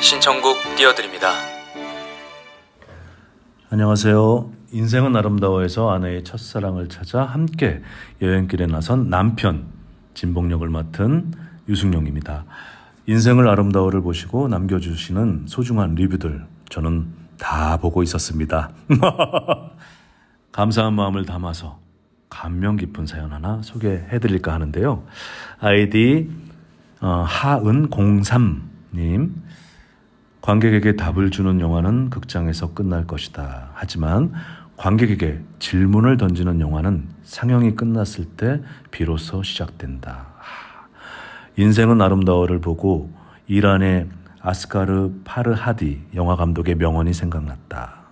신청곡 띄워드립니다. 안녕하세요. 인생은 아름다워에서 아내의 첫사랑을 찾아 함께 여행길에 나선 남편 진봉역을 맡은 유승용입니다. 인생을 아름다워를 보시고 남겨주시는 소중한 리뷰들 저는 다 보고 있었습니다. 감사한 마음을 담아서 감명 깊은 사연 하나 소개해드릴까 하는데요. 아이디 어, 하은03님 관객에게 답을 주는 영화는 극장에서 끝날 것이다. 하지만 관객에게 질문을 던지는 영화는 상영이 끝났을 때 비로소 시작된다. 인생은 아름다워를 보고 이란의 아스카르 파르하디 영화 감독의 명언이 생각났다.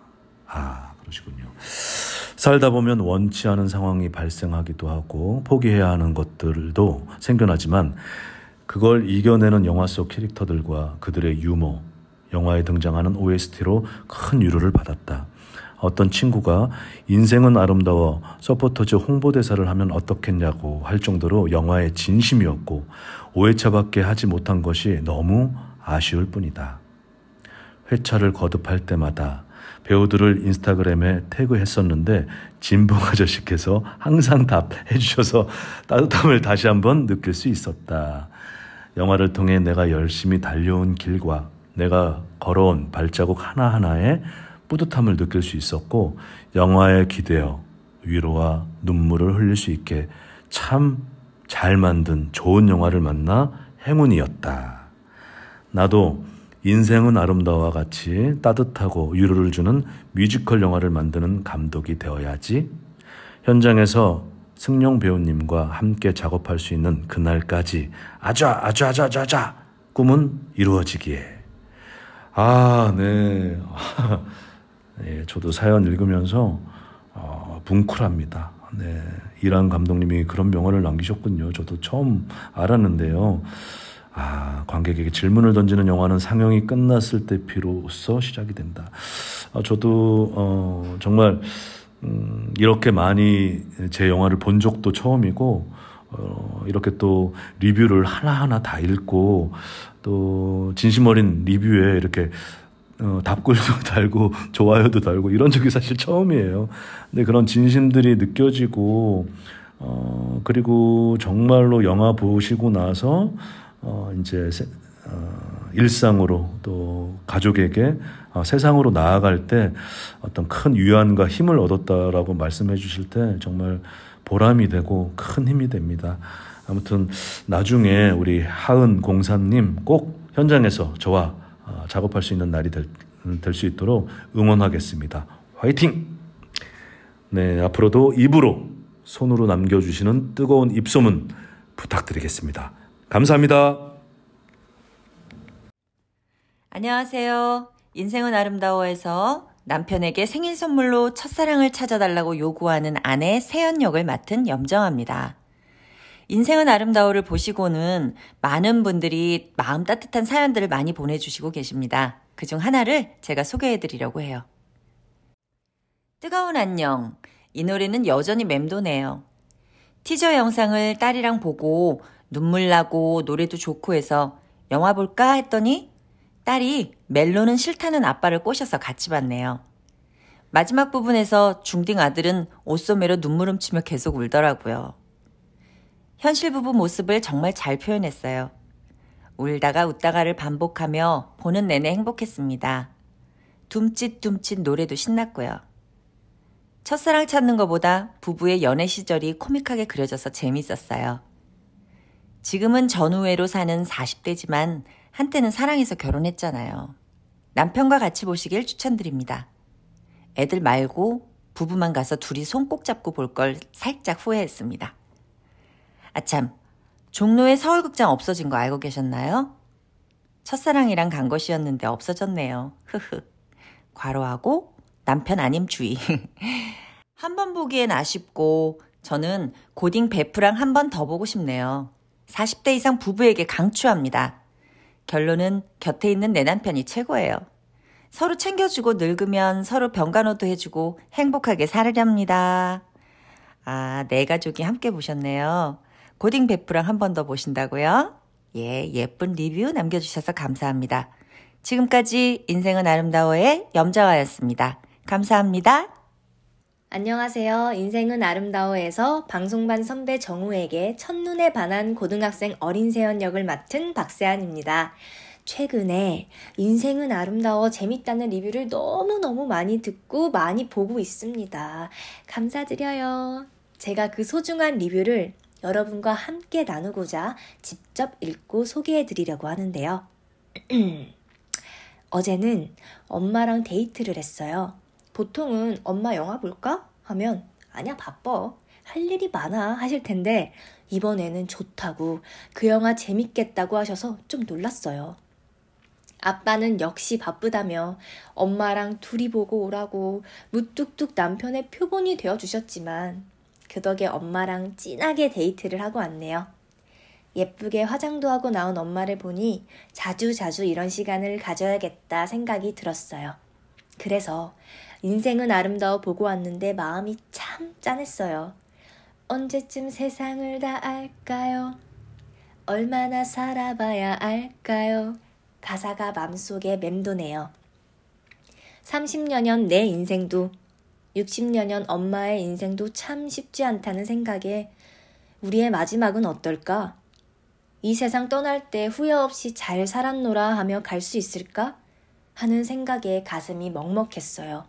아, 그러시군요. 살다 보면 원치 않은 상황이 발생하기도 하고 포기해야 하는 것들도 생겨나지만 그걸 이겨내는 영화 속 캐릭터들과 그들의 유머, 영화에 등장하는 OST로 큰 위로를 받았다. 어떤 친구가 인생은 아름다워 서포터즈 홍보대사를 하면 어떻겠냐고 할 정도로 영화에 진심이었고 오해차밖에 하지 못한 것이 너무 아쉬울 뿐이다. 회차를 거듭할 때마다 배우들을 인스타그램에 태그했었는데 진봉 아저씨께서 항상 답해 주셔서 따뜻함을 다시 한번 느낄 수 있었다. 영화를 통해 내가 열심히 달려온 길과 내가 걸어온 발자국 하나하나에 뿌듯함을 느낄 수 있었고 영화에 기대어 위로와 눈물을 흘릴 수 있게 참 잘 만든 좋은 영화를 만나 행운이었다. 나도 인생은 아름다와 워 같이 따뜻하고 위로를 주는 뮤지컬 영화를 만드는 감독이 되어야지. 현장에서 승용 배우님과 함께 작업할 수 있는 그날까지 아자 아자 아자 아자 꿈은 이루어지기에. 아, 네. 네 저도 사연 읽으면서 어, 뭉클합니다. 네. 이란 감독님이 그런 명언을 남기셨군요. 저도 처음 알았는데요. 아, 관객에게 질문을 던지는 영화는 상영이 끝났을 때 비로소 시작이 된다. 아, 저도 어, 정말 음, 이렇게 많이 제 영화를 본 적도 처음이고 어, 이렇게 또 리뷰를 하나하나 다 읽고 또 진심 어린 리뷰에 이렇게 어, 답글도 달고 좋아요도 달고 이런 적이 사실 처음이에요. 근데 그런 진심들이 느껴지고 어, 그리고 정말로 영화 보시고 나서 어, 이제 세, 어, 일상으로 또 가족에게 어, 세상으로 나아갈 때 어떤 큰 위안과 힘을 얻었다라고 말씀해 주실 때 정말 보람이 되고 큰 힘이 됩니다. 아무튼 나중에 우리 하은 공사님 꼭 현장에서 저와 어, 작업할 수 있는 날이 될 수 있도록 응원하겠습니다. 화이팅! 네, 앞으로도 입으로 손으로 남겨주시는 뜨거운 입소문 부탁드리겠습니다. 감사합니다. 안녕하세요. 인생은 아름다워에서 남편에게 생일 선물로 첫사랑을 찾아달라고 요구하는 아내 세연 역을 맡은 염정입니다 인생은 아름다워를 보시고는 많은 분들이 마음 따뜻한 사연들을 많이 보내주시고 계십니다. 그 중 하나를 제가 소개해드리려고 해요. 뜨거운 안녕. 이 노래는 여전히 맴도네요. 티저 영상을 딸이랑 보고 눈물 나고 노래도 좋고 해서 영화 볼까 했더니 딸이 멜로는 싫다는 아빠를 꼬셔서 같이 봤네요. 마지막 부분에서 중딩 아들은 옷소매로 눈물 훔치며 계속 울더라고요. 현실 부부 모습을 정말 잘 표현했어요. 울다가 웃다가를 반복하며 보는 내내 행복했습니다. 둠칫둠칫 노래도 신났고요. 첫사랑 찾는 것보다 부부의 연애 시절이 코믹하게 그려져서 재밌었어요. 지금은 전후회로 사는 40대지만 한때는 사랑해서 결혼했잖아요. 남편과 같이 보시길 추천드립니다. 애들 말고 부부만 가서 둘이 손 꼭 잡고 볼 걸 살짝 후회했습니다. 아참, 종로에 서울극장 없어진 거 알고 계셨나요? 첫사랑이랑 간 것이었는데 없어졌네요. 흐흐. 과로하고 남편 아님 주의. 한 번 보기엔 아쉽고 저는 고딩 베프랑 한 번 더 보고 싶네요. 40대 이상 부부에게 강추합니다. 결론은 곁에 있는 내 남편이 최고예요. 서로 챙겨주고 늙으면 서로 병간호도 해주고 행복하게 살으렵니다. 아, 네 가족이 함께 보셨네요. 고딩 베프랑 한 번 더 보신다고요? 예, 예쁜 리뷰 남겨주셔서 감사합니다. 지금까지 인생은 아름다워의 염자와였습니다. 감사합니다. 안녕하세요. 인생은 아름다워에서 방송반 선배 정우에게 첫눈에 반한 고등학생 어린 세연 역을 맡은 박세안입니다. 최근에 인생은 아름다워 재밌다는 리뷰를 너무너무 많이 듣고 많이 보고 있습니다. 감사드려요. 제가 그 소중한 리뷰를 여러분과 함께 나누고자 직접 읽고 소개해 드리려고 하는데요. 어제는 엄마랑 데이트를 했어요. 보통은 엄마 영화 볼까? 하면 아니야 바빠. 할 일이 많아 하실 텐데 이번에는 좋다고 그 영화 재밌겠다고 하셔서 좀 놀랐어요. 아빠는 역시 바쁘다며 엄마랑 둘이 보고 오라고 무뚝뚝 남편의 표본이 되어 주셨지만 그 덕에 엄마랑 진하게 데이트를 하고 왔네요. 예쁘게 화장도 하고 나온 엄마를 보니 자주자주 자주 이런 시간을 가져야겠다 생각이 들었어요. 그래서 인생은 아름다워 보고 왔는데 마음이 참 짠했어요. 언제쯤 세상을 다 알까요? 얼마나 살아봐야 알까요? 가사가 맘속에 맴도네요. 30여년 내 인생도 60여년 엄마의 인생도 참 쉽지 않다는 생각에 우리의 마지막은 어떨까? 이 세상 떠날 때 후회 없이 잘 살았노라 하며 갈 수 있을까? 하는 생각에 가슴이 먹먹했어요.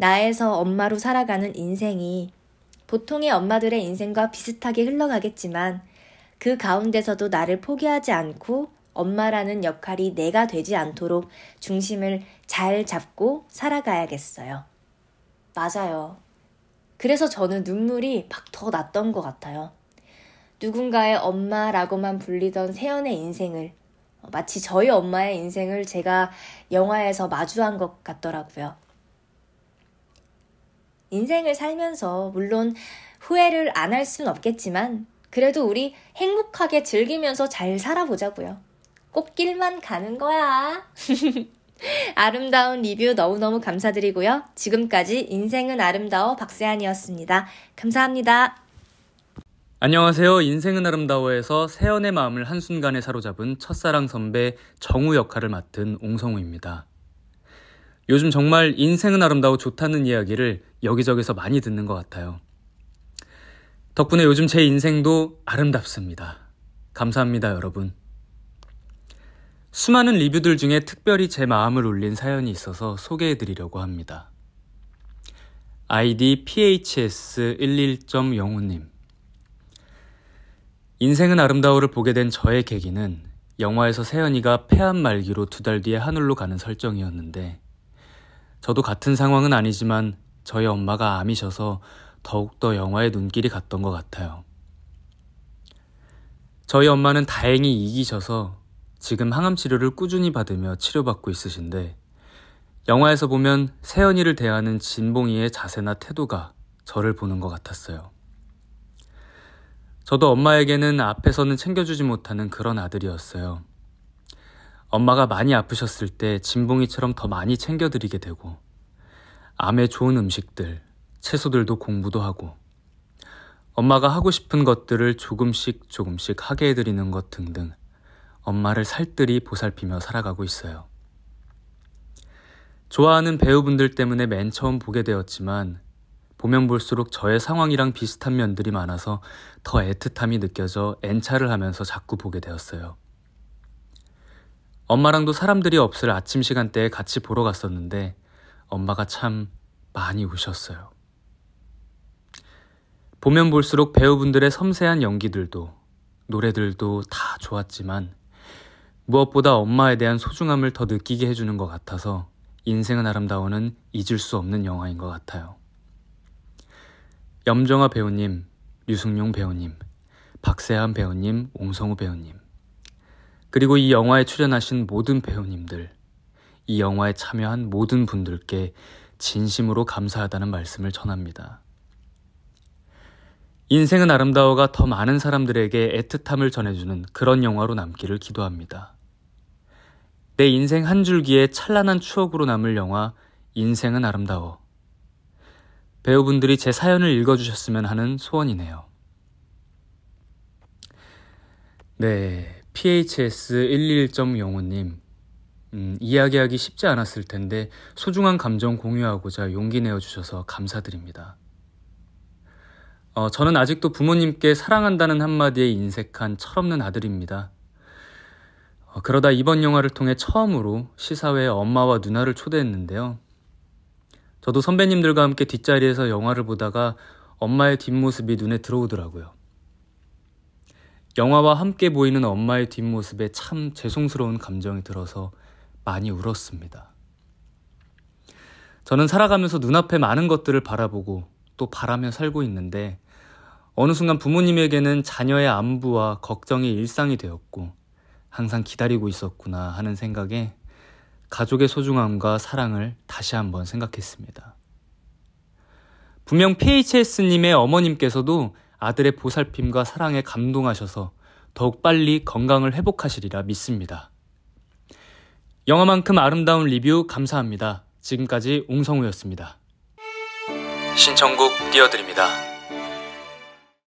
나에서 엄마로 살아가는 인생이 보통의 엄마들의 인생과 비슷하게 흘러가겠지만 그 가운데서도 나를 포기하지 않고 엄마라는 역할이 내가 되지 않도록 중심을 잘 잡고 살아가야겠어요. 맞아요. 그래서 저는 눈물이 막 더 났던 것 같아요. 누군가의 엄마라고만 불리던 세연의 인생을 마치 저희 엄마의 인생을 제가 영화에서 마주한 것 같더라고요. 인생을 살면서 물론 후회를 안 할 수는 없겠지만 그래도 우리 행복하게 즐기면서 잘 살아보자고요. 꽃길만 가는 거야. 아름다운 리뷰 너무너무 감사드리고요. 지금까지 인생은 아름다워 박세한이었습니다. 감사합니다. 안녕하세요. 인생은 아름다워에서 세연의 마음을 한순간에 사로잡은 첫사랑 선배 정우 역할을 맡은 옹성우입니다. 요즘 정말 인생은 아름다워 좋다는 이야기를 여기저기서 많이 듣는 것 같아요. 덕분에 요즘 제 인생도 아름답습니다. 감사합니다, 여러분. 수많은 리뷰들 중에 특별히 제 마음을 울린 사연이 있어서 소개해 드리려고 합니다. 아이디 phs11.05님. 인생은 아름다워를 보게 된 저의 계기는 영화에서 세연이가 폐암 말기로 두 달 뒤에 하늘로 가는 설정이었는데, 저도 같은 상황은 아니지만 저희 엄마가 암이셔서 더욱더 영화에 눈길이 갔던 것 같아요. 저희 엄마는 다행히 이기셔서 지금 항암 치료를 꾸준히 받으며 치료받고 있으신데 영화에서 보면 세연이를 대하는 진봉이의 자세나 태도가 저를 보는 것 같았어요. 저도 엄마에게는 앞에서는 챙겨주지 못하는 그런 아들이었어요. 엄마가 많이 아프셨을 때 진봉이처럼 더 많이 챙겨드리게 되고 암에 좋은 음식들, 채소들도 공부도 하고, 엄마가 하고 싶은 것들을 조금씩 조금씩 하게 해드리는 것 등등 엄마를 살뜰히 보살피며 살아가고 있어요. 좋아하는 배우분들 때문에 맨 처음 보게 되었지만 보면 볼수록 저의 상황이랑 비슷한 면들이 많아서 더 애틋함이 느껴져 N차를 하면서 자꾸 보게 되었어요. 엄마랑도 사람들이 없을 아침 시간대에 같이 보러 갔었는데 엄마가 참 많이 우셨어요. 보면 볼수록 배우분들의 섬세한 연기들도 노래들도 다 좋았지만 무엇보다 엄마에 대한 소중함을 더 느끼게 해주는 것 같아서 인생은 아름다워는 잊을 수 없는 영화인 것 같아요. 염정아 배우님, 유승용 배우님, 박세한 배우님, 옹성우 배우님, 그리고 이 영화에 출연하신 모든 배우님들, 이 영화에 참여한 모든 분들께 진심으로 감사하다는 말씀을 전합니다. 인생은 아름다워가 더 많은 사람들에게 애틋함을 전해주는 그런 영화로 남기를 기도합니다. 내 인생 한 줄기에 찬란한 추억으로 남을 영화 인생은 아름다워. 배우분들이 제 사연을 읽어주셨으면 하는 소원이네요. 네, PHS 11.05님. 음, 이야기하기 쉽지 않았을 텐데 소중한 감정 공유하고자 용기 내어주셔서 감사드립니다. 어, 저는 아직도 부모님께 사랑한다는 한마디에 인색한 철없는 아들입니다. 어, 그러다 이번 영화를 통해 처음으로 시사회에 엄마와 누나를 초대했는데요. 저도 선배님들과 함께 뒷자리에서 영화를 보다가 엄마의 뒷모습이 눈에 들어오더라고요. 영화와 함께 보이는 엄마의 뒷모습에 참 죄송스러운 감정이 들어서 많이 울었습니다. 저는 살아가면서 눈앞에 많은 것들을 바라보고 또 바라며 살고 있는데 어느 순간 부모님에게는 자녀의 안부와 걱정이 일상이 되었고 항상 기다리고 있었구나 하는 생각에 가족의 소중함과 사랑을 다시 한번 생각했습니다. 분명 PHS님의 어머님께서도 아들의 보살핌과 사랑에 감동하셔서 더욱 빨리 건강을 회복하시리라 믿습니다. 영화만큼 아름다운 리뷰 감사합니다. 지금까지 웅성우였습니다. 신청곡 띄워드립니다.